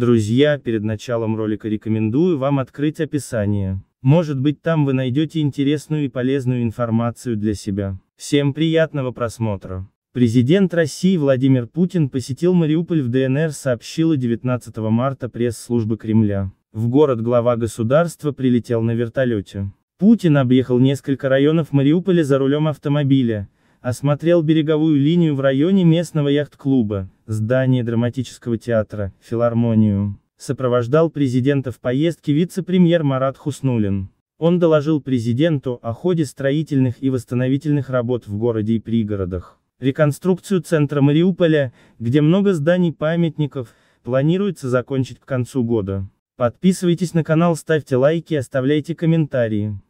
Друзья, перед началом ролика рекомендую вам открыть описание. Может быть там вы найдете интересную и полезную информацию для себя. Всем приятного просмотра. Президент России Владимир Путин посетил Мариуполь в ДНР, сообщила 19 марта пресс-служба Кремля. В город глава государства прилетел на вертолете. Путин объехал несколько районов Мариуполя за рулем автомобиля, осмотрел береговую линию в районе местного яхт-клуба, здание драматического театра, филармонию. Сопровождал президента в поездке вице-премьер Марат Хуснулин. Он доложил президенту о ходе строительных и восстановительных работ в городе и пригородах. Реконструкцию центра Мариуполя, где много зданий памятников, планируется закончить к концу года. Подписывайтесь на канал, ставьте лайки, оставляйте комментарии.